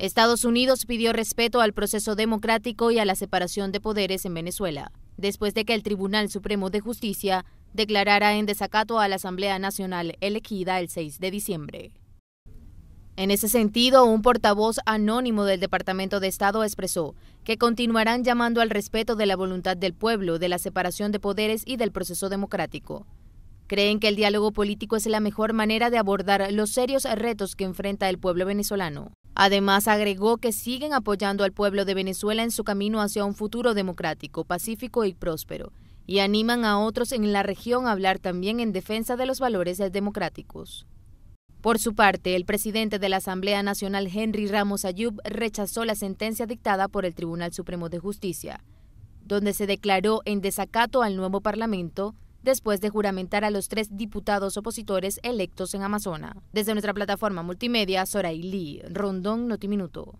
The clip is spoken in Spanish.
Estados Unidos pidió respeto al proceso democrático y a la separación de poderes en Venezuela, después de que el Tribunal Supremo de Justicia declarara en desacato a la Asamblea Nacional elegida el 6 de diciembre. En ese sentido, un portavoz anónimo del Departamento de Estado expresó que continuarán llamando al respeto de la voluntad del pueblo, de la separación de poderes y del proceso democrático. Creen que el diálogo político es la mejor manera de abordar los serios retos que enfrenta el pueblo venezolano. Además, agregó que siguen apoyando al pueblo de Venezuela en su camino hacia un futuro democrático, pacífico y próspero, y animan a otros en la región a hablar también en defensa de los valores democráticos. Por su parte, el presidente de la Asamblea Nacional, Henry Ramos Ayub, rechazó la sentencia dictada por el Tribunal Supremo de Justicia, donde se declaró en desacato al nuevo Parlamento después de juramentar a los tres diputados opositores electos en Amazonas. Desde nuestra plataforma multimedia, Lee, Rondón Notiminuto.